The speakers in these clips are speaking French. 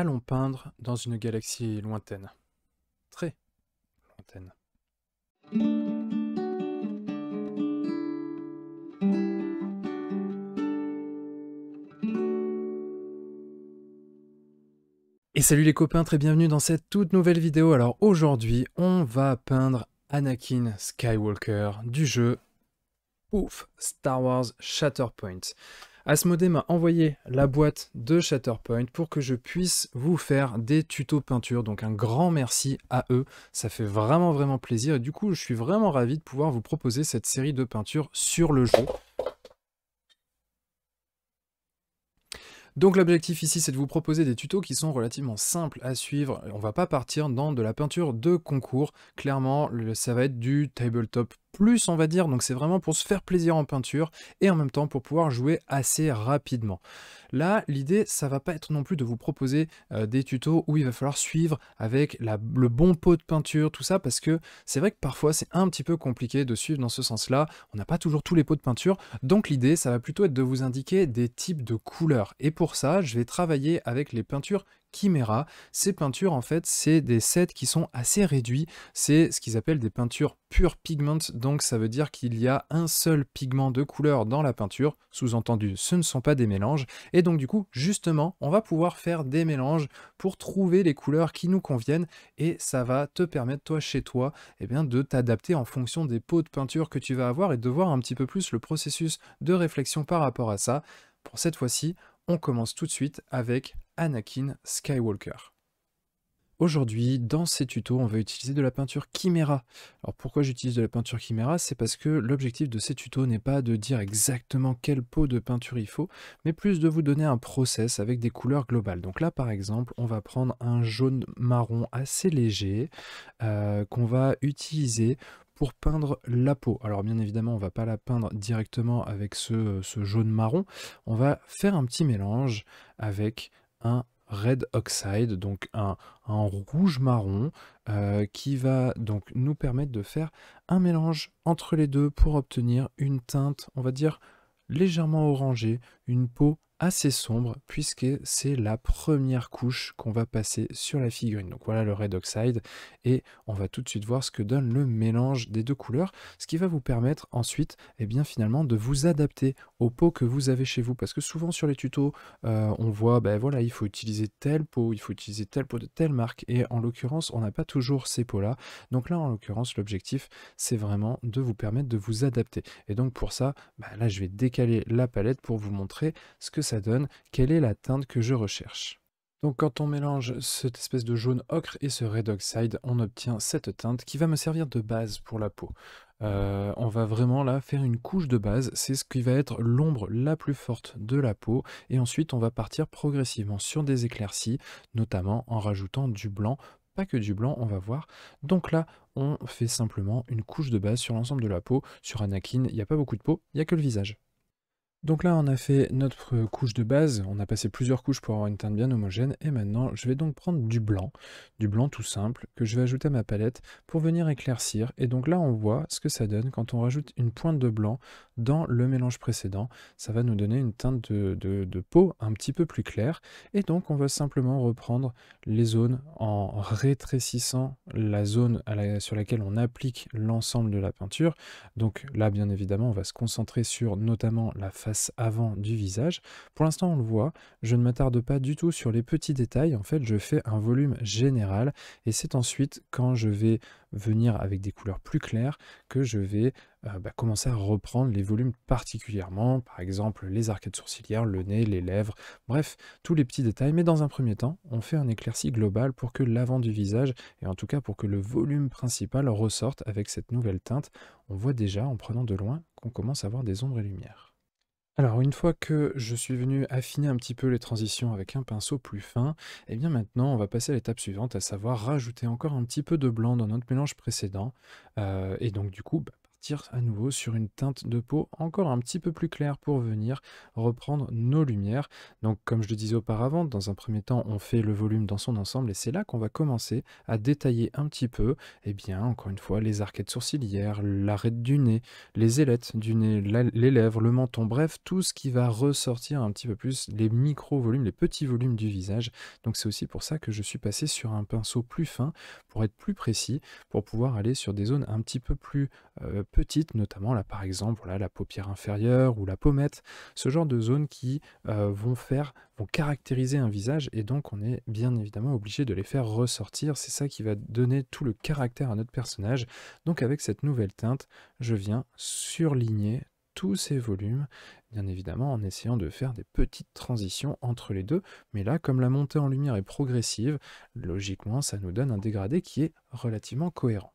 allons peindre dans une galaxie lointaine. Très lointaine. Et salut les copains, très bienvenue dans cette toute nouvelle vidéo. Alors aujourd'hui, on va peindre Anakin Skywalker du jeu Ouf Star Wars Shatterpoint. Asmode m'a envoyé la boîte de Shatterpoint pour que je puisse vous faire des tutos peinture. Donc un grand merci à eux, ça fait vraiment vraiment plaisir. Et du coup, je suis vraiment ravi de pouvoir vous proposer cette série de peintures sur le jeu. Donc l'objectif ici, c'est de vous proposer des tutos qui sont relativement simples à suivre. On va pas partir dans de la peinture de concours. Clairement, ça va être du tabletop plus, on va dire. Donc c'est vraiment pour se faire plaisir en peinture et en même temps pour pouvoir jouer assez rapidement. Là, l'idée, ça va pas être non plus de vous proposer euh, des tutos où il va falloir suivre avec le bon pot de peinture, tout ça, parce que c'est vrai que parfois c'est un petit peu compliqué de suivre dans ce sens-là. On n'a pas toujours tous les pots de peinture. Donc l'idée, ça va plutôt être de vous indiquer des types de couleurs. Et pour ça, je vais travailler avec les peintures Chimera. Ces peintures, en fait, c'est des sets qui sont assez réduits. C'est ce qu'ils appellent des peintures pure pigment, donc ça veut dire qu'il y a un seul pigment de couleur dans la peinture, sous-entendu ce ne sont pas des mélanges, et donc du coup justement on va pouvoir faire des mélanges pour trouver les couleurs qui nous conviennent et ça va te permettre toi chez toi eh bien, de t'adapter en fonction des pots de peinture que tu vas avoir et de voir un petit peu plus le processus de réflexion par rapport à ça. Pour cette fois-ci, on commence tout de suite avec Anakin Skywalker. Aujourd'hui, dans ces tutos, on va utiliser de la peinture Chimera. Alors pourquoi j'utilise de la peinture Chimera C'est parce que l'objectif de ces tutos n'est pas de dire exactement quelle peau de peinture il faut, mais plus de vous donner un process avec des couleurs globales. Donc là, par exemple, on va prendre un jaune marron assez léger euh, qu'on va utiliser pour peindre la peau. Alors bien évidemment, on va pas la peindre directement avec ce jaune marron. On va faire un petit mélange avec un Red Oxide, donc un, rouge marron euh, qui va donc nous permettre de faire un mélange entre les deux pour obtenir une teinte, on va dire légèrement orangée, une peau assez sombre puisque c'est la première couche qu'on va passer sur la figurine. Donc voilà le Red Oxide et on va tout de suite voir ce que donne le mélange des deux couleurs, ce qui va vous permettre ensuite et eh bien finalement de vous adapter aux pot que vous avez chez vous parce que souvent sur les tutos euh, on voit ben voilà il faut utiliser tel pot, il faut utiliser tel pot de telle marque et en l'occurrence on n'a pas toujours ces pots là. Donc là en l'occurrence l'objectif c'est vraiment de vous permettre de vous adapter et donc pour ça ben là je vais décaler la palette pour vous montrer ce que donne, quelle est la teinte que je recherche. Donc quand on mélange cette espèce de jaune ocre et ce red oxide, on obtient cette teinte qui va me servir de base pour la peau. Euh, on va vraiment là faire une couche de base, c'est ce qui va être l'ombre la plus forte de la peau, et ensuite on va partir progressivement sur des éclaircies, notamment en rajoutant du blanc, pas que du blanc, on va voir. Donc là, on fait simplement une couche de base sur l'ensemble de la peau. Sur Anakin, il n'y a pas beaucoup de peau, il n'y a que le visage. Donc là, on a fait notre couche de base, on a passé plusieurs couches pour avoir une teinte bien homogène, et maintenant, je vais donc prendre du blanc, du blanc tout simple, que je vais ajouter à ma palette pour venir éclaircir. Et donc là, on voit ce que ça donne quand on rajoute une pointe de blanc dans le mélange précédent. Ça va nous donner une teinte de, peau un petit peu plus claire. Et donc, on va simplement reprendre les zones en rétrécissant la zone sur laquelle on applique l'ensemble de la peinture. Donc là, bien évidemment, on va se concentrer sur notamment la face avant du visage. Pour l'instant, on le voit, je ne m'attarde pas du tout sur les petits détails. En fait, je fais un volume général et c'est ensuite quand je vais venir avec des couleurs plus claires que je vais euh, bah, commencer à reprendre les volumes particulièrement, par exemple les arcades sourcilières, le nez, les lèvres, bref, tous les petits détails. Mais dans un premier temps, on fait un éclairci global pour que l'avant du visage, et en tout cas pour que le volume principal ressorte avec cette nouvelle teinte. On voit déjà en prenant de loin qu'on commence à voir des ombres et lumières. Alors une fois que je suis venu affiner un petit peu les transitions avec un pinceau plus fin, et eh bien maintenant on va passer à l'étape suivante, à savoir rajouter encore un petit peu de blanc dans notre mélange précédent. Euh, et donc du coup, bah, à nouveau sur une teinte de peau encore un petit peu plus claire pour venir reprendre nos lumières. Donc comme je le disais auparavant, dans un premier temps, on fait le volume dans son ensemble et c'est là qu'on va commencer à détailler un petit peu, et eh bien encore une fois, les arcades sourcilières, l'arête du nez, les ailettes du nez, les lèvres, le menton, bref, tout ce qui va ressortir un petit peu plus les micro-volumes, les petits volumes du visage. Donc c'est aussi pour ça que je suis passé sur un pinceau plus fin pour être plus précis, pour pouvoir aller sur des zones un petit peu plus euh, petites, notamment là par exemple la paupière inférieure ou la pommette, ce genre de zones qui euh, vont faire vont caractériser un visage et donc on est bien évidemment obligé de les faire ressortir. C'est ça qui va donner tout le caractère à notre personnage. Donc avec cette nouvelle teinte, je viens surligner tous ces volumes, bien évidemment en essayant de faire des petites transitions entre les deux, mais là comme la montée en lumière est progressive, logiquement ça nous donne un dégradé qui est relativement cohérent.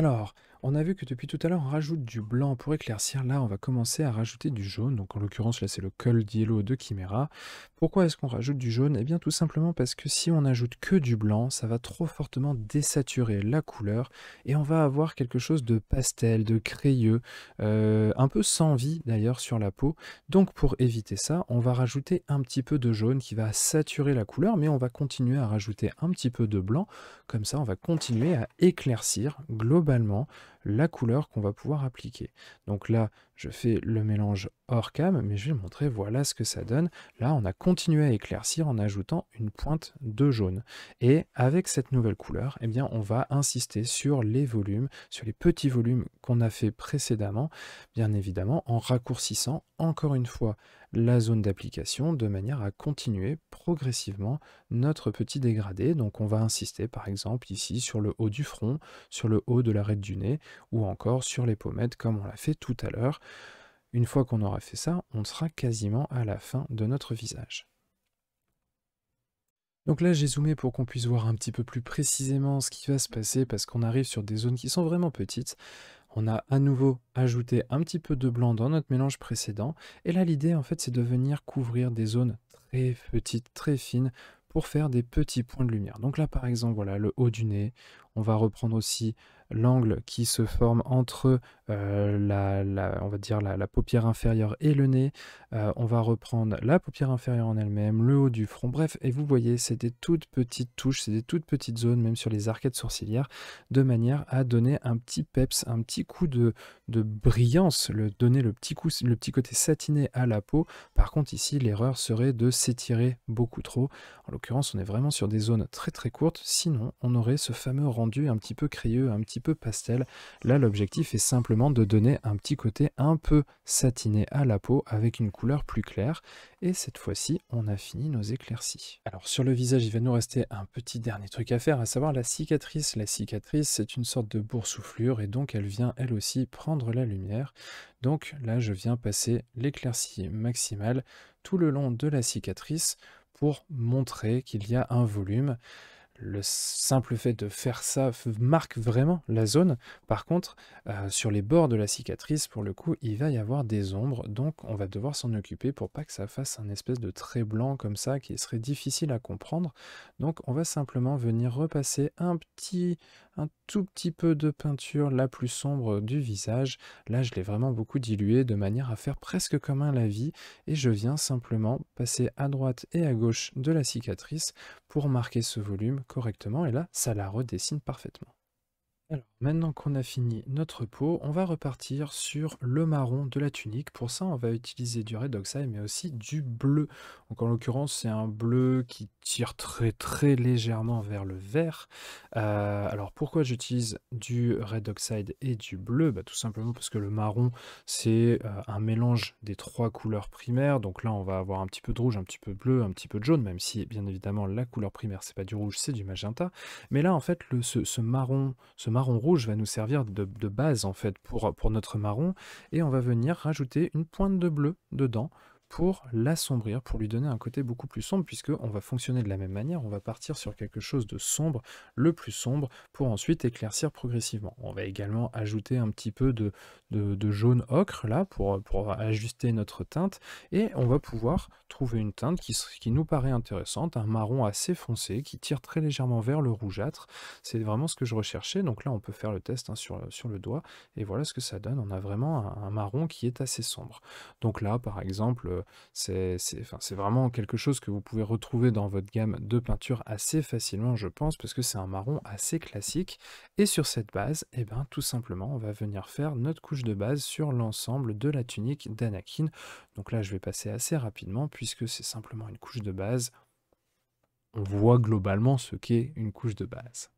Alors, on a vu que depuis tout à l'heure, on rajoute du blanc pour éclaircir. Là, on va commencer à rajouter du jaune. Donc, en l'occurrence, là, c'est le col Yellow de Chimera. Pourquoi est-ce qu'on rajoute du jaune Eh bien, tout simplement parce que si on ajoute que du blanc, ça va trop fortement désaturer la couleur et on va avoir quelque chose de pastel, de crayeux, euh, un peu sans vie d'ailleurs sur la peau. Donc, pour éviter ça, on va rajouter un petit peu de jaune qui va saturer la couleur, mais on va continuer à rajouter un petit peu de blanc. Comme ça, on va continuer à éclaircir globalement la couleur qu'on va pouvoir appliquer. Donc là, je fais le mélange hors cam, mais je vais montrer, voilà ce que ça donne. Là, on a continué à éclaircir en ajoutant une pointe de jaune. Et avec cette nouvelle couleur, eh bien, on va insister sur les volumes, sur les petits volumes qu'on a fait précédemment, bien évidemment, en raccourcissant encore une fois la zone d'application de manière à continuer progressivement notre petit dégradé. Donc on va insister par exemple ici sur le haut du front, sur le haut de l'arête du nez ou encore sur les pommettes comme on l'a fait tout à l'heure. Une fois qu'on aura fait ça, on sera quasiment à la fin de notre visage. Donc là, j'ai zoomé pour qu'on puisse voir un petit peu plus précisément ce qui va se passer parce qu'on arrive sur des zones qui sont vraiment petites. On a à nouveau ajouté un petit peu de blanc dans notre mélange précédent. Et là, l'idée, en fait, c'est de venir couvrir des zones très petites, très fines pour faire des petits points de lumière. Donc là, par exemple, voilà, le haut du nez. On va reprendre aussi l'angle qui se forme entre euh, la, on va dire la, paupière inférieure et le nez. Euh, on va reprendre la paupière inférieure en elle-même, le haut du front. Bref, et vous voyez, c'est des toutes petites touches, c'est des toutes petites zones, même sur les arcades sourcilières, de manière à donner un petit peps, un petit coup de, brillance, le, donner le petit, coup, le petit côté satiné à la peau. Par contre, ici, l'erreur serait de s'étirer beaucoup trop. En l'occurrence, on est vraiment sur des zones très très courtes, sinon on aurait ce fameux rendu un petit peu crayeux, un petit peu pastel. Là, l'objectif est simplement de donner un petit côté un peu satiné à la peau avec une couleur plus claire. Et cette fois-ci, on a fini nos éclaircies. Alors sur le visage, il va nous rester un petit dernier truc à faire, à savoir la cicatrice. La cicatrice, c'est une sorte de boursouflure et donc elle vient elle aussi prendre la lumière. Donc là, je viens passer l'éclaircie maximale tout le long de la cicatrice pour montrer qu'il y a un volume le simple fait de faire ça marque vraiment la zone. Par contre, euh, sur les bords de la cicatrice, pour le coup, il va y avoir des ombres, donc on va devoir s'en occuper pour pas que ça fasse un espèce de trait blanc comme ça qui serait difficile à comprendre. Donc on va simplement venir repasser un petit, un tout petit peu de peinture la plus sombre du visage. Là, je l'ai vraiment beaucoup dilué de manière à faire presque comme un lavis et je viens simplement passer à droite et à gauche de la cicatrice pour marquer ce volume correctement et là, ça la redessine parfaitement. Alors, maintenant qu'on a fini notre peau, on va repartir sur le marron de la tunique. Pour ça, on va utiliser du red oxide, mais aussi du bleu. Donc en l'occurrence, c'est un bleu qui tire très très légèrement vers le vert. Euh, alors pourquoi j'utilise du red oxide et du bleu bah, Tout simplement parce que le marron, c'est euh, un mélange des trois couleurs primaires. Donc là, on va avoir un petit peu de rouge, un petit peu bleu, un petit peu de jaune, même si bien évidemment la couleur primaire, c'est pas du rouge, c'est du magenta. Mais là, en fait, le, ce, marron, ce marron marron rouge va nous servir de, base en fait pour, pour notre marron et on va venir rajouter une pointe de bleu dedans pour l'assombrir, pour lui donner un côté beaucoup plus sombre, puisqu'on va fonctionner de la même manière, on va partir sur quelque chose de sombre, le plus sombre, pour ensuite éclaircir progressivement. On va également ajouter un petit peu de, de, jaune ocre, là, pour, ajuster notre teinte, et on va pouvoir trouver une teinte qui, qui nous paraît intéressante, un marron assez foncé, qui tire très légèrement vers le rougeâtre. C'est vraiment ce que je recherchais, donc là on peut faire le test hein, sur, sur le doigt, et voilà ce que ça donne, on a vraiment un marron qui est assez sombre. Donc là, par exemple, euh, c'est vraiment quelque chose que vous pouvez retrouver dans votre gamme de peinture assez facilement, je pense, parce que c'est un marron assez classique. Et sur cette base, eh ben, tout simplement, on va venir faire notre couche de base sur l'ensemble de la tunique d'Anakin. Donc là, je vais passer assez rapidement, puisque c'est simplement une couche de base. On voit globalement ce qu'est une couche de base.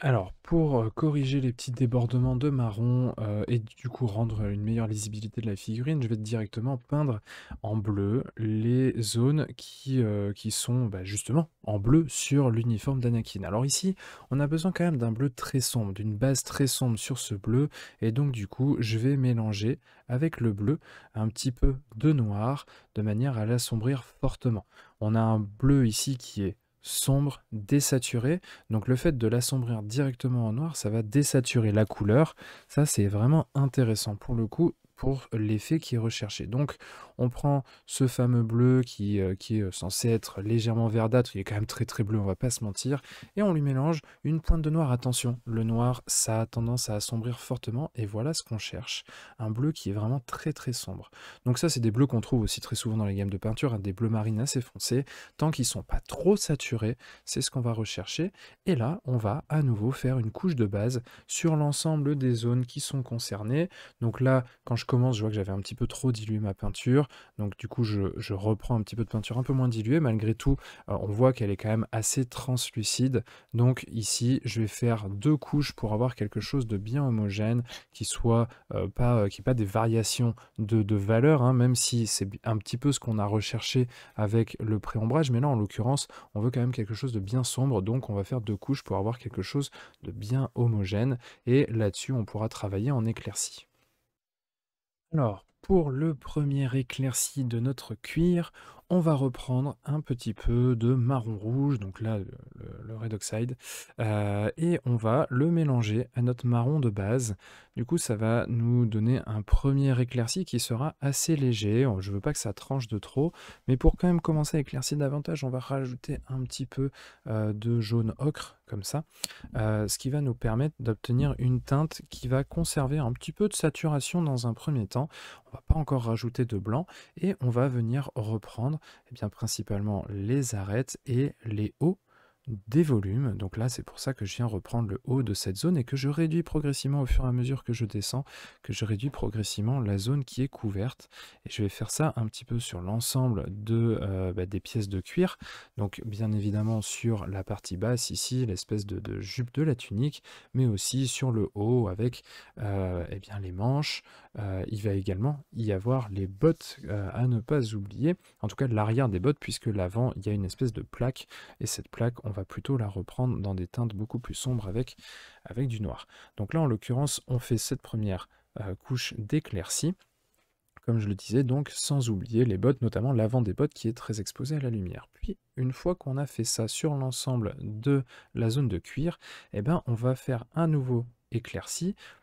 Alors, pour euh, corriger les petits débordements de marron euh, et du coup rendre une meilleure lisibilité de la figurine, je vais directement peindre en bleu les zones qui, euh, sont bah, justement en bleu sur l'uniforme d'Anakin. Alors ici, on a besoin quand même d'un bleu très sombre, d'une base très sombre sur ce bleu, et donc du coup, je vais mélanger avec le bleu un petit peu de noir de manière à l'assombrir fortement. On a un bleu ici qui est sombre, désaturé. Donc le fait de l'assombrir directement en noir, ça va désaturer la couleur. Ça, c'est vraiment intéressant. Pour le coup, pour l'effet qui est recherché. Donc on prend ce fameux bleu qui, euh, qui est euh, censé être légèrement verdâtre, il est quand même très très bleu, on va pas se mentir, et on lui mélange une pointe de noir. Attention, le noir ça a tendance à assombrir fortement et voilà ce qu'on cherche. Un bleu qui est vraiment très très sombre. Donc ça c'est des bleus qu'on trouve aussi très souvent dans les gammes de peinture, hein, des bleus marines assez foncés, tant qu'ils sont pas trop saturés, c'est ce qu'on va rechercher. Et là on va à nouveau faire une couche de base sur l'ensemble des zones qui sont concernées. Donc là quand je je vois que j'avais un petit peu trop dilué ma peinture. Donc du coup, je, reprends un petit peu de peinture un peu moins diluée. Malgré tout, euh, on voit qu'elle est quand même assez translucide. Donc ici, je vais faire deux couches pour avoir quelque chose de bien homogène, qui soit euh, pas, euh, qui pas des variations de, valeur, hein, même si c'est un petit peu ce qu'on a recherché avec le préombrage. Mais là, en l'occurrence, on veut quand même quelque chose de bien sombre. Donc on va faire deux couches pour avoir quelque chose de bien homogène. Et là-dessus, on pourra travailler en éclaircie. No. Pour le premier éclairci de notre cuir, on va reprendre un petit peu de marron rouge, donc là le, red oxide, euh, et on va le mélanger à notre marron de base. Du coup, ça va nous donner un premier éclairci qui sera assez léger. Oh, je ne veux pas que ça tranche de trop, mais pour quand même commencer à éclaircir davantage, on va rajouter un petit peu euh, de jaune ocre comme ça, euh, ce qui va nous permettre d'obtenir une teinte qui va conserver un petit peu de saturation dans un premier temps on va pas encore rajouter de blanc et on va venir reprendre et eh bien, principalement les arêtes et les hauts des volumes. Donc là, c'est pour ça que je viens reprendre le haut de cette zone et que je réduis progressivement au fur et à mesure que je descends, que je réduis progressivement la zone qui est couverte. Et je vais faire ça un petit peu sur l'ensemble de, euh, bah, des pièces de cuir. Donc bien évidemment sur la partie basse ici, l'espèce de, jupe de la tunique, mais aussi sur le haut avec euh, eh bien, les manches, euh, il va également y avoir les bottes euh, à ne pas oublier, en tout cas l'arrière des bottes, puisque l'avant, il y a une espèce de plaque, et cette plaque, on va plutôt la reprendre dans des teintes beaucoup plus sombres avec, avec du noir. Donc là, en l'occurrence, on fait cette première euh, couche d'éclaircie, comme je le disais donc, sans oublier les bottes, notamment l'avant des bottes qui est très exposé à la lumière. Puis, une fois qu'on a fait ça sur l'ensemble de la zone de cuir, eh ben, on va faire un nouveau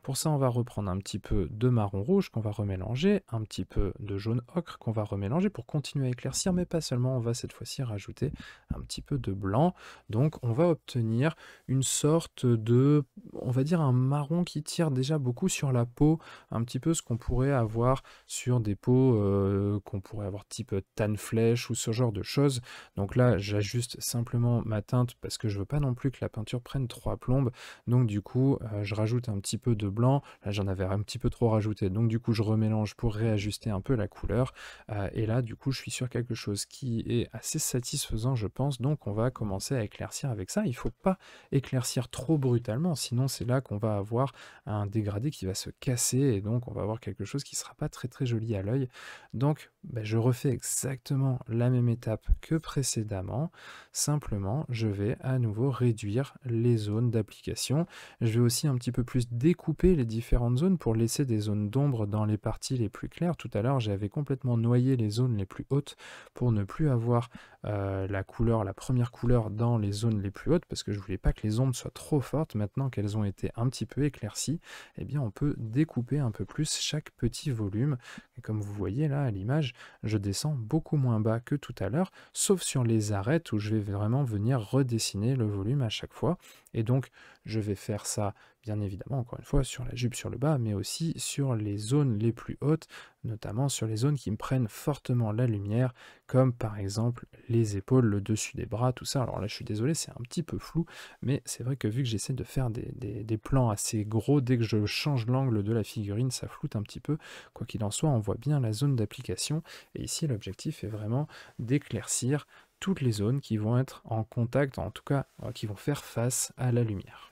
pour ça, on va reprendre un petit peu de marron rouge qu'on va remélanger, un petit peu de jaune ocre qu'on va remélanger pour continuer à éclaircir, mais pas seulement, on va cette fois-ci rajouter un petit peu de blanc. Donc on va obtenir une sorte de, on va dire un marron qui tire déjà beaucoup sur la peau, un petit peu ce qu'on pourrait avoir sur des peaux euh, on pourrait avoir type euh, tan flèche ou ce genre de choses. Donc là, j'ajuste simplement ma teinte parce que je veux pas non plus que la peinture prenne trois plombes. Donc du coup, euh, je rajoute un petit peu de blanc. Là, j'en avais un petit peu trop rajouté. Donc du coup, je remélange pour réajuster un peu la couleur. Euh, et là, du coup, je suis sur quelque chose qui est assez satisfaisant, je pense. Donc on va commencer à éclaircir avec ça. Il faut pas éclaircir trop brutalement, sinon c'est là qu'on va avoir un dégradé qui va se casser et donc on va avoir quelque chose qui sera pas très très joli à l'œil. Donc bah, je refais exactement la même étape que précédemment, simplement je vais à nouveau réduire les zones d'application. Je vais aussi un petit peu plus découper les différentes zones pour laisser des zones d'ombre dans les parties les plus claires. Tout à l'heure j'avais complètement noyé les zones les plus hautes pour ne plus avoir euh, la couleur, la première couleur dans les zones les plus hautes, parce que je voulais pas que les ombres soient trop fortes. Maintenant qu'elles ont été un petit peu éclaircies, eh bien on peut découper un peu plus chaque petit volume. comme vous voyez là à l'image, je descends beaucoup moins bas que tout à l'heure, sauf sur les arêtes où je vais vraiment venir redessiner le volume à chaque fois. Et donc, je vais faire ça, bien évidemment, encore une fois, sur la jupe, sur le bas, mais aussi sur les zones les plus hautes, notamment sur les zones qui me prennent fortement la lumière, comme par exemple les épaules, le dessus des bras, tout ça. Alors là, je suis désolé, c'est un petit peu flou, mais c'est vrai que vu que j'essaie de faire des, des, plans assez gros, dès que je change l'angle de la figurine, ça floute un petit peu. Quoi qu'il en soit, on voit bien la zone d'application. Et ici, l'objectif est vraiment d'éclaircir toutes les zones qui vont être en contact, en tout cas euh, qui vont faire face à la lumière.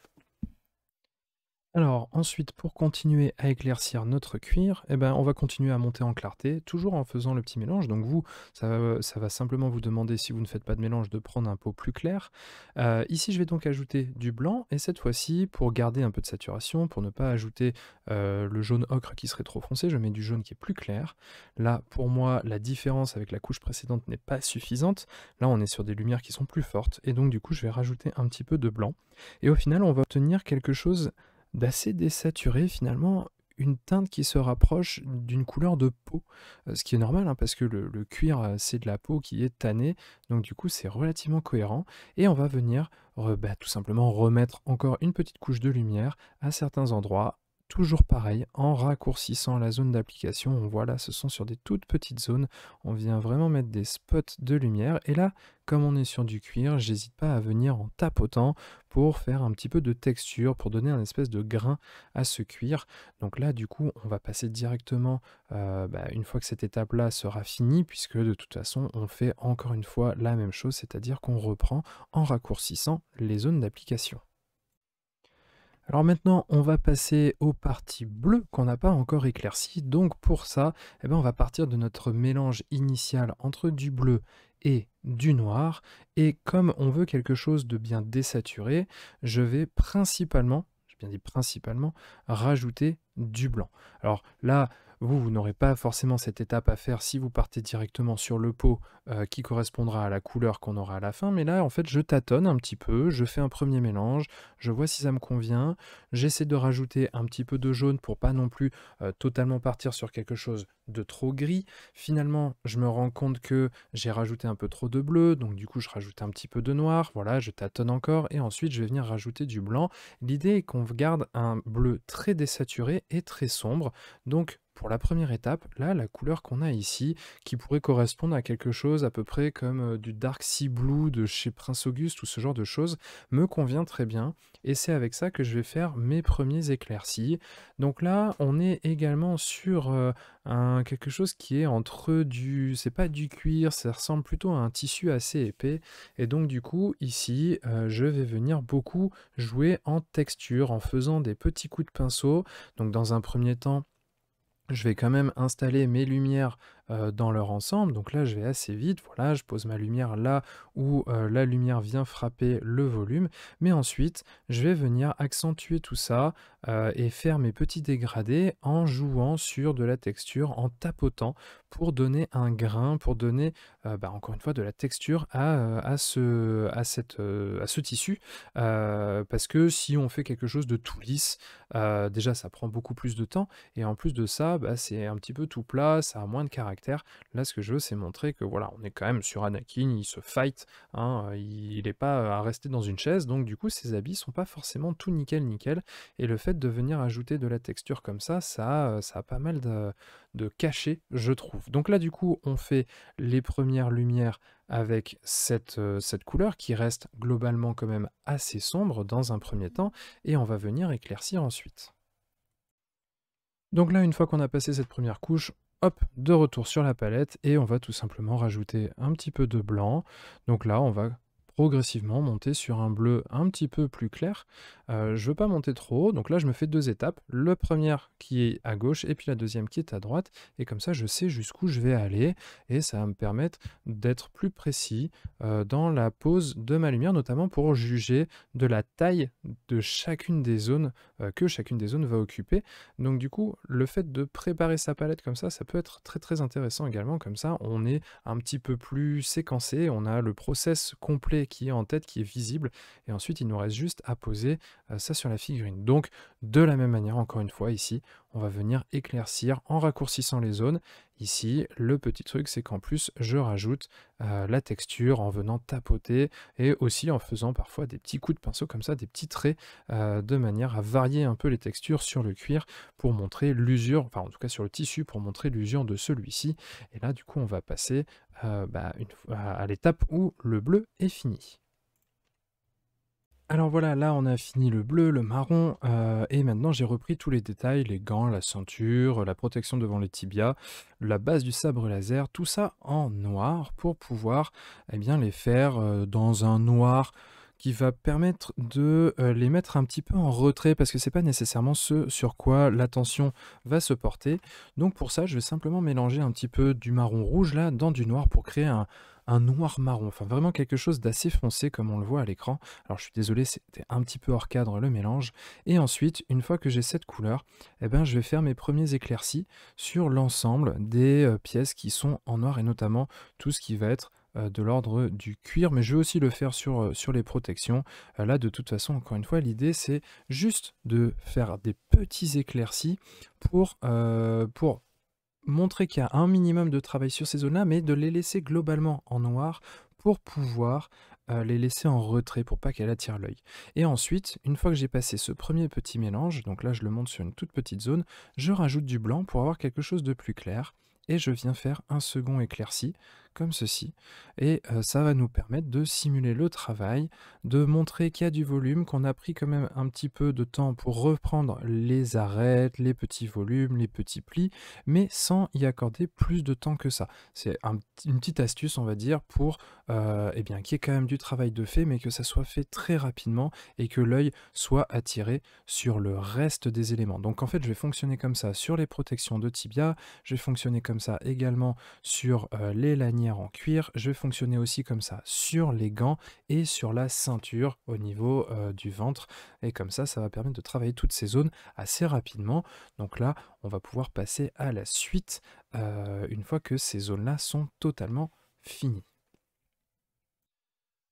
Alors ensuite, pour continuer à éclaircir notre cuir, eh ben, on va continuer à monter en clarté, toujours en faisant le petit mélange. Donc vous, ça, va simplement vous demander, si vous ne faites pas de mélange, de prendre un pot plus clair. Euh, ici, je vais donc ajouter du blanc, et cette fois-ci, pour garder un peu de saturation, pour ne pas ajouter euh, le jaune ocre qui serait trop foncé, je mets du jaune qui est plus clair. Là, pour moi, la différence avec la couche précédente n'est pas suffisante. Là, on est sur des lumières qui sont plus fortes, et donc du coup, je vais rajouter un petit peu de blanc. Et au final, on va obtenir quelque chose d'assez désaturé finalement, une teinte qui se rapproche d'une couleur de peau, euh, ce qui est normal hein, parce que le, cuir euh, c'est de la peau qui est tannée, donc du coup c'est relativement cohérent et on va venir bah, tout simplement remettre encore une petite couche de lumière à certains endroits toujours pareil, en raccourcissant la zone d'application. On voit là, ce sont sur des toutes petites zones. On vient vraiment mettre des spots de lumière. Et là, comme on est sur du cuir, j'hésite pas à venir en tapotant pour faire un petit peu de texture, pour donner un espèce de grain à ce cuir. Donc là, du coup, on va passer directement, euh, bah, une fois que cette étape-là sera finie, puisque de toute façon, on fait encore une fois la même chose, c'est-à-dire qu'on reprend en raccourcissant les zones d'application. Alors maintenant, on va passer aux parties bleues qu'on n'a pas encore éclaircies. Donc pour ça, eh ben, on va partir de notre mélange initial entre du bleu et du noir. Et comme on veut quelque chose de bien désaturé, je vais principalement, j'ai bien dit principalement, rajouter du blanc. Alors là, vous, n'aurez pas forcément cette étape à faire si vous partez directement sur le pot euh, qui correspondra à la couleur qu'on aura à la fin. Mais là, en fait, je tâtonne un petit peu, je fais un premier mélange, je vois si ça me convient. J'essaie de rajouter un petit peu de jaune pour pas non plus euh, totalement partir sur quelque chose de trop gris. Finalement, je me rends compte que j'ai rajouté un peu trop de bleu, donc du coup, je rajoute un petit peu de noir. Voilà, je tâtonne encore et ensuite, je vais venir rajouter du blanc. L'idée est qu'on garde un bleu très désaturé et très sombre. Donc, pour la première étape, là, la couleur qu'on a ici, qui pourrait correspondre à quelque chose à peu près comme euh, du Dark Sea Blue de chez Prince Auguste ou ce genre de choses, me convient très bien. Et c'est avec ça que je vais faire mes premiers éclaircies. Donc là, on est également sur euh, quelque chose qui est entre du... C'est pas du cuir, ça ressemble plutôt à un tissu assez épais. Et donc du coup, ici, euh, je vais venir beaucoup jouer en texture, en faisant des petits coups de pinceau. Donc dans un premier temps, je vais quand même installer mes lumières euh, dans leur ensemble. Donc là, je vais assez vite. Voilà, je pose ma lumière là où euh, la lumière vient frapper le volume. Mais ensuite, je vais venir accentuer tout ça euh, et faire mes petits dégradés en jouant sur de la texture, en tapotant pour donner un grain, pour donner bah, encore une fois de la texture à, à, ce, à, cette, à ce tissu. parce que si on fait quelque chose de tout lisse, déjà ça prend beaucoup plus de temps. Et en plus de ça, bah, c'est un petit peu tout plat, ça a moins de caractère Là, ce que je veux, c'est montrer que voilà, on est quand même sur Anakin, il se fight, hein, il n'est pas euh, à rester dans une chaise. Donc, du coup, ses habits sont pas forcément tout nickel nickel. Et le fait de venir ajouter de la texture comme ça, ça, euh, ça a pas mal de, de je trouve. Donc là, du coup, on fait les premières lumières avec cette, euh, cette, couleur qui reste globalement quand même assez sombre dans un premier temps et on va venir éclaircir ensuite. Donc là, une fois qu'on a passé cette première couche, hop, de retour sur la palette et on va tout simplement rajouter un petit peu de blanc. Donc là, on va progressivement monter sur un bleu un petit peu plus clair. Je euh, je veux pas monter trop haut, donc là je me fais deux étapes. Le première qui est à gauche et puis la deuxième qui est à droite. Et comme ça je sais jusqu'où je vais aller et ça va me permettre d'être plus précis euh, dans la pose de ma lumière, notamment pour juger de la taille de chacune des zones euh, que chacune des zones va occuper. Donc du coup, le fait de préparer sa palette comme ça, ça peut être très très intéressant également. Comme ça, on est un petit peu plus séquencé, on a le process complet qui est en tête, qui est visible, et ensuite il nous reste juste à poser euh, ça sur la figurine. Donc de la même manière, encore une fois, ici, on va venir éclaircir en raccourcissant les zones Ici, le petit truc, c'est qu'en plus, je rajoute euh, la texture en venant tapoter et aussi en faisant parfois des petits coups de pinceau comme ça, des petits traits, euh, de manière à varier un peu les textures sur le cuir pour montrer l'usure, enfin en tout cas sur le tissu pour montrer l'usure de celui-ci. Et là, du coup, on va passer euh, bah, à l'étape où le bleu est fini. Alors voilà, là on a fini le bleu, le marron, euh, et maintenant j'ai repris tous les détails, les gants, la ceinture, la protection devant les tibias, la base du sabre laser, tout ça en noir pour pouvoir eh bien, les faire euh, dans un noir qui va permettre de euh, les mettre un petit peu en retrait parce que c'est pas nécessairement ce sur quoi l'attention va se porter. Donc pour ça, je vais simplement mélanger un petit peu du marron rouge là dans du noir pour créer un, noir marron, enfin vraiment quelque chose d'assez foncé comme on le voit à l'écran. Alors je suis désolé, c'était un petit peu hors cadre le mélange. Et ensuite, une fois que j'ai cette couleur, eh ben, je vais faire mes premiers éclaircis sur l'ensemble des euh, pièces qui sont en noir et notamment tout ce qui va être euh, de l'ordre du cuir, mais je vais aussi le faire sur, euh, sur les protections. Euh, là, de toute façon, encore une fois, l'idée, c'est juste de faire des petits éclaircis pour, pour montrer qu'il y a un minimum de travail sur ces zones-là, mais de les laisser globalement en noir pour pouvoir les laisser en retrait pour pas qu'elle attire l'œil. Et ensuite, une fois que j'ai passé ce premier petit mélange, donc là je le monte sur une toute petite zone, je rajoute du blanc pour avoir quelque chose de plus clair, et je viens faire un second éclairci comme ceci. Et euh, ça va nous permettre de simuler le travail, de montrer qu'il y a du volume, qu'on a pris quand même un petit peu de temps pour reprendre les arêtes, les petits volumes, les petits plis, mais sans y accorder plus de temps que ça. C'est une petite astuce, on va dire, pour et euh, eh bien qu'il y ait quand même du travail de fait, mais que ça soit fait très rapidement et que l'œil soit attiré sur le reste des éléments. Donc en fait, je vais fonctionner comme ça sur les protections de tibia, je vais fonctionner comme ça également sur euh, les lanières en cuir, je vais fonctionner aussi comme ça sur les gants et sur la ceinture au niveau euh, du ventre. Et comme ça, ça va permettre de travailler toutes ces zones assez rapidement. Donc là, on va pouvoir passer à la suite euh, une fois que ces zones-là sont totalement finies.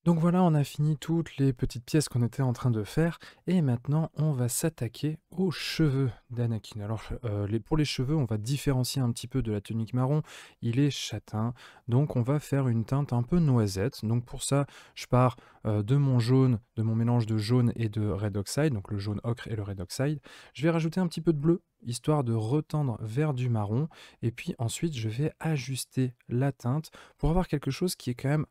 Donc voilà, on a fini toutes les petites pièces qu'on était en train de faire, et maintenant on va s'attaquer aux cheveux d'Anakin. Alors euh, pour les cheveux, on va différencier un petit peu de la tunique marron, il est châtain, donc on va faire une teinte un peu noisette. Donc pour ça, je pars euh, de mon jaune, de mon mélange de jaune et de red oxide, donc le jaune ocre et le red oxide. Je vais rajouter un petit peu de bleu, histoire de retendre vers du marron, et puis ensuite je vais ajuster la teinte pour avoir quelque chose qui est quand même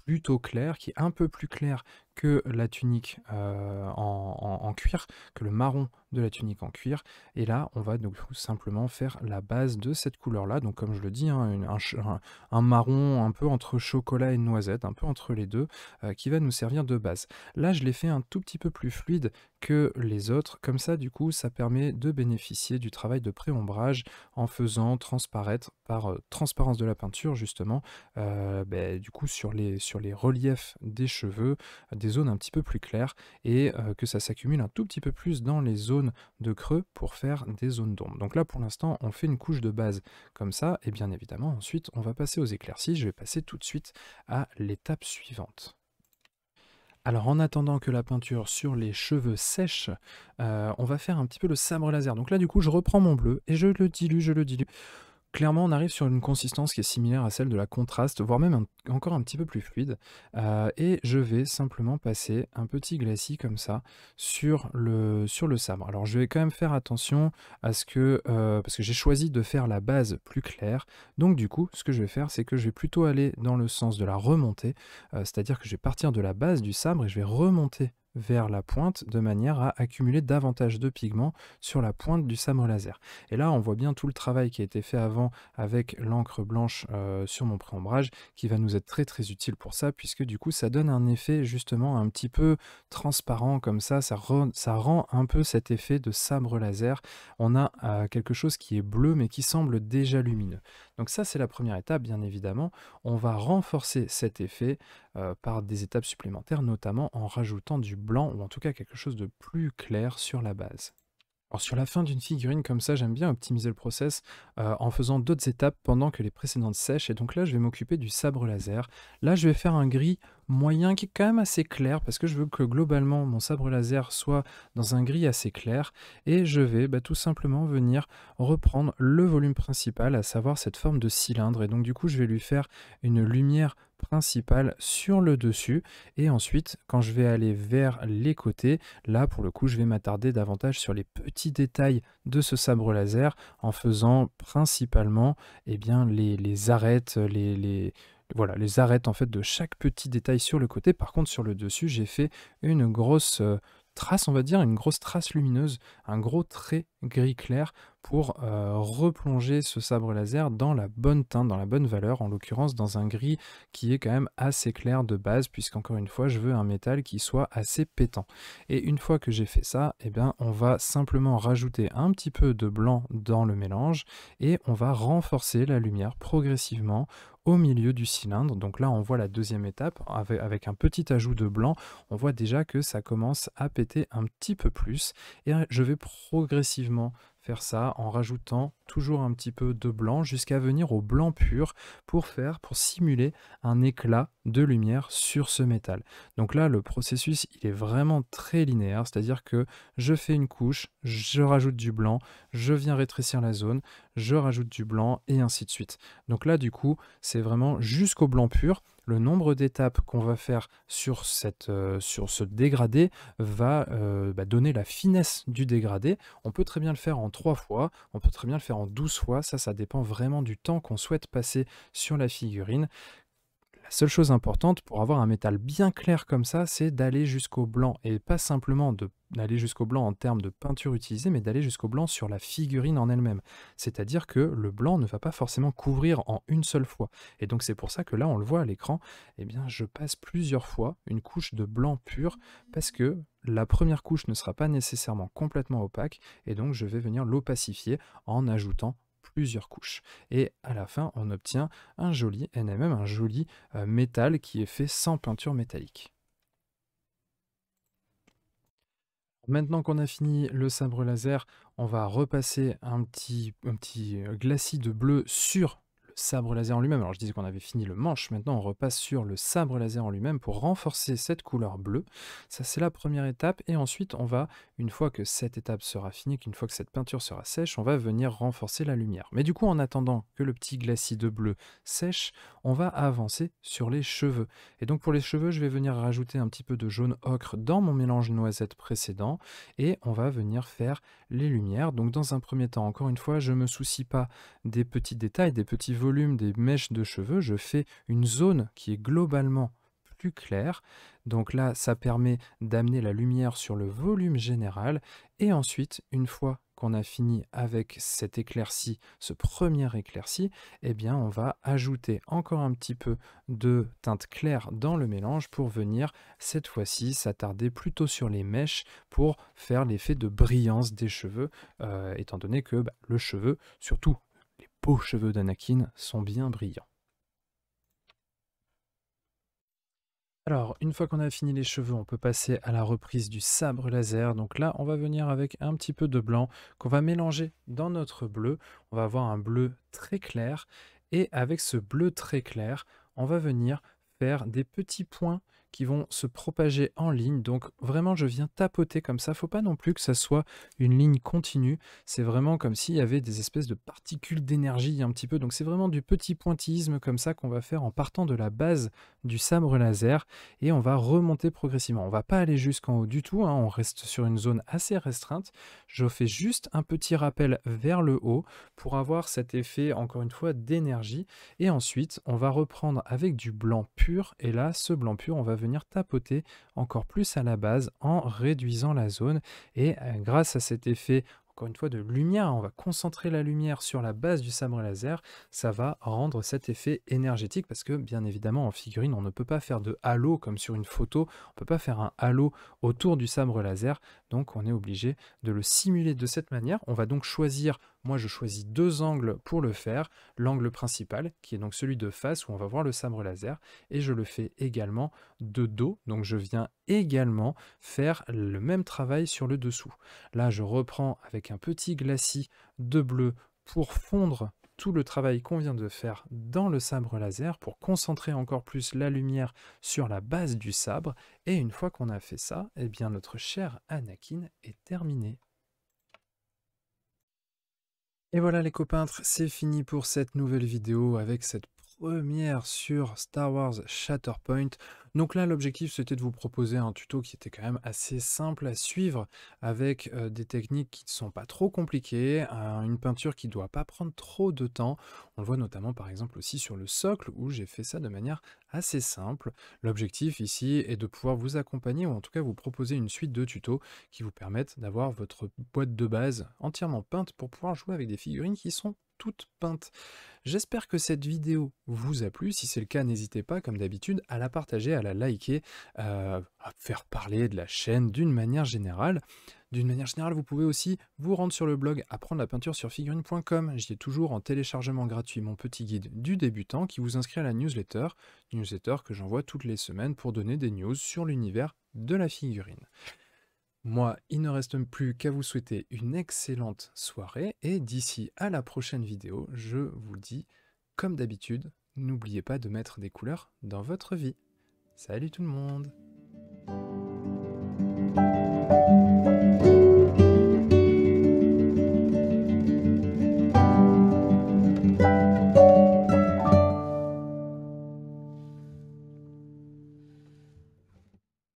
plutôt clair, qui est un peu plus clair que la tunique euh, en, cuir, que le marron de la tunique en cuir. Et là, on va donc tout simplement faire la base de cette couleur-là. Donc comme je le dis, hein, un, un, marron un peu entre chocolat et noisette, un peu entre les deux, euh, qui va nous servir de base. Là, je l'ai fait un tout petit peu plus fluide que les autres. Comme ça, du coup, ça permet de bénéficier du travail de pré-ombrage en faisant transparaître par euh, transparence de la peinture, justement, ben, du coup, sur les, sur les reliefs des cheveux, des zones un petit peu plus claires et euh, que ça s'accumule un tout petit peu plus dans les zones de creux pour faire des zones d'ombre. Donc là pour l'instant on fait une couche de base comme ça et bien évidemment ensuite on va passer aux éclaircies, je vais passer tout de suite à l'étape suivante. Alors en attendant que la peinture sur les cheveux sèche, euh, on va faire un petit peu le sabre laser. Donc là du coup je reprends mon bleu et je le dilue, je le dilue Clairement, on arrive sur une consistance qui est similaire à celle de la contraste, voire même encore un petit peu plus fluide. Euh, et je vais simplement passer un petit glacis comme ça sur le, sur le sabre. Alors je vais quand même faire attention à ce que... Euh, parce que j'ai choisi de faire la base plus claire. Donc du coup, ce que je vais faire, c'est que je vais plutôt aller dans le sens de la remontée. Euh, c'est-à-dire que je vais partir de la base du sabre et je vais remonter vers la pointe de manière à accumuler davantage de pigments sur la pointe du sabre laser. Et là, on voit bien tout le travail qui a été fait avant avec l'encre blanche euh, sur mon préombrage qui va nous être très très utile pour ça puisque du coup ça donne un effet justement un petit peu transparent comme ça, ça, rend un peu cet effet de sabre laser. On a euh, quelque chose qui est bleu mais qui semble déjà lumineux. Donc ça, c'est la première étape, bien évidemment. On va renforcer cet effet euh, par des étapes supplémentaires, notamment en rajoutant du blanc, ou en tout cas quelque chose de plus clair sur la base. Alors sur la fin d'une figurine comme ça, j'aime bien optimiser le process euh, en faisant d'autres étapes pendant que les précédentes sèchent. Et donc là, je vais m'occuper du sabre laser. Là, je vais faire un gris moyen qui est quand même assez clair parce que je veux que globalement mon sabre laser soit dans un gris assez clair. Et je vais bah, tout simplement venir reprendre le volume principal, à savoir cette forme de cylindre. Et donc du coup, je vais lui faire une lumière principal sur le dessus et ensuite quand je vais aller vers les côtés là pour le coup je vais m'attarder davantage sur les petits détails de ce sabre laser en faisant principalement eh bien les, les arêtes les, les voilà, les arêtes en fait de chaque petit détail sur le côté. Par contre, sur le dessus, j'ai fait une grosse euh, trace, on va dire, une grosse trace lumineuse, un gros trait gris clair pour euh, replonger ce sabre laser dans la bonne teinte, dans la bonne valeur, en l'occurrence dans un gris qui est quand même assez clair de base, puisqu'encore une fois, je veux un métal qui soit assez pétant. Et une fois que j'ai fait ça, eh bien, on va simplement rajouter un petit peu de blanc dans le mélange et on va renforcer la lumière progressivement au milieu du cylindre. Donc là, on voit la deuxième étape avec, avec un petit ajout de blanc. On voit déjà que ça commence à péter un petit peu plus. Et je vais progressivement faire ça en rajoutant toujours un petit peu de blanc jusqu'à venir au blanc pur pour faire, pour simuler un éclat de lumière sur ce métal. Donc là, le processus, il est vraiment très linéaire, c'est-à-dire que je fais une couche, je rajoute du blanc, je viens rétrécir la zone, je rajoute du blanc et ainsi de suite. Donc là, du coup, c'est vraiment jusqu'au blanc pur le nombre d'étapes qu'on va faire sur, cette, euh, sur ce dégradé va euh, bah, donner la finesse du dégradé. On peut très bien le faire en 3 fois, on peut très bien le faire en douze fois, ça ça dépend vraiment du temps qu'on souhaite passer sur la figurine seule chose importante pour avoir un métal bien clair comme ça, c'est d'aller jusqu'au blanc et pas simplement d'aller jusqu'au blanc en termes de peinture utilisée, mais d'aller jusqu'au blanc sur la figurine en elle-même. C'est-à-dire que le blanc ne va pas forcément couvrir en une seule fois. Et donc c'est pour ça que là, on le voit à l'écran, eh bien je passe plusieurs fois une couche de blanc pur parce que la première couche ne sera pas nécessairement complètement opaque et donc je vais venir l'opacifier en ajoutant plusieurs couches. Et à la fin, on obtient un joli NMM, un joli euh, métal qui est fait sans peinture métallique. Maintenant qu'on a fini le sabre laser, on va repasser un petit, un petit euh, glacis de bleu sur sabre laser en lui-même. Alors je disais qu'on avait fini le manche, maintenant on repasse sur le sabre laser en lui-même pour renforcer cette couleur bleue. Ça c'est la première étape et ensuite on va, une fois que cette étape sera finie, qu'une fois que cette peinture sera sèche, on va venir renforcer la lumière. Mais du coup en attendant que le petit glacis de bleu sèche, on va avancer sur les cheveux. Et donc pour les cheveux je vais venir rajouter un petit peu de jaune ocre dans mon mélange noisette précédent et on va venir faire les lumières. Donc dans un premier temps, encore une fois, je me soucie pas des petits détails, des petits volumes des mèches de cheveux, je fais une zone qui est globalement plus claire. Donc là, ça permet d'amener la lumière sur le volume général. Et ensuite, une fois qu'on a fini avec cet éclairci, ce premier éclairci, eh bien on va ajouter encore un petit peu de teinte claire dans le mélange pour venir cette fois-ci s'attarder plutôt sur les mèches pour faire l'effet de brillance des cheveux, euh, étant donné que bah, le cheveu, surtout beaux cheveux d'Anakin sont bien brillants. Alors, une fois qu'on a fini les cheveux, on peut passer à la reprise du sabre laser. Donc là, on va venir avec un petit peu de blanc qu'on va mélanger dans notre bleu. On va avoir un bleu très clair. Et avec ce bleu très clair, on va venir faire des petits points qui vont se propager en ligne. Donc vraiment, je viens tapoter comme ça. Faut pas non plus que ça soit une ligne continue. C'est vraiment comme s'il y avait des espèces de particules d'énergie un petit peu. Donc c'est vraiment du petit pointillisme comme ça qu'on va faire en partant de la base du sabre laser et on va remonter progressivement. On va pas aller jusqu'en haut du tout. Hein. On reste sur une zone assez restreinte. Je fais juste un petit rappel vers le haut pour avoir cet effet encore une fois d'énergie. Et ensuite, on va reprendre avec du blanc pur. Et là, ce blanc pur, on va venir tapoter encore plus à la base en réduisant la zone et euh, grâce à cet effet encore une fois de lumière, on va concentrer la lumière sur la base du sabre laser, ça va rendre cet effet énergétique parce que bien évidemment en figurine on ne peut pas faire de halo comme sur une photo, on peut pas faire un halo autour du sabre laser, donc on est obligé de le simuler de cette manière. On va donc choisir moi, je choisis deux angles pour le faire. L'angle principal, qui est donc celui de face où on va voir le sabre laser, et je le fais également de dos. Donc, je viens également faire le même travail sur le dessous. Là, je reprends avec un petit glacis de bleu pour fondre tout le travail qu'on vient de faire dans le sabre laser pour concentrer encore plus la lumière sur la base du sabre. Et une fois qu'on a fait ça, eh bien notre cher Anakin est terminé. Et voilà les copaintres, c'est fini pour cette nouvelle vidéo avec cette première sur Star Wars Shatterpoint. Donc là, l'objectif, c'était de vous proposer un tuto qui était quand même assez simple à suivre avec euh, des techniques qui ne sont pas trop compliquées, une peinture qui ne doit pas prendre trop de temps. On le voit notamment par exemple aussi sur le socle où j'ai fait ça de manière assez simple. L'objectif ici est de pouvoir vous accompagner ou en tout cas vous proposer une suite de tutos qui vous permettent d'avoir votre boîte de base entièrement peinte pour pouvoir jouer avec des figurines qui sont toute peinte. J'espère que cette vidéo vous a plu. Si c'est le cas, n'hésitez pas, comme d'habitude, à la partager, à la liker, euh, à faire parler de la chaîne d'une manière générale. D'une manière générale, vous pouvez aussi vous rendre sur le blog apprendre la peinture sur figurine.com. J'y ai toujours en téléchargement gratuit mon petit guide du débutant qui vous inscrit à la newsletter, newsletter que j'envoie toutes les semaines pour donner des news sur l'univers de la figurine. Moi, il ne reste plus qu'à vous souhaiter une excellente soirée et d'ici à la prochaine vidéo, je vous dis, comme d'habitude, n'oubliez pas de mettre des couleurs dans votre vie. Salut tout le monde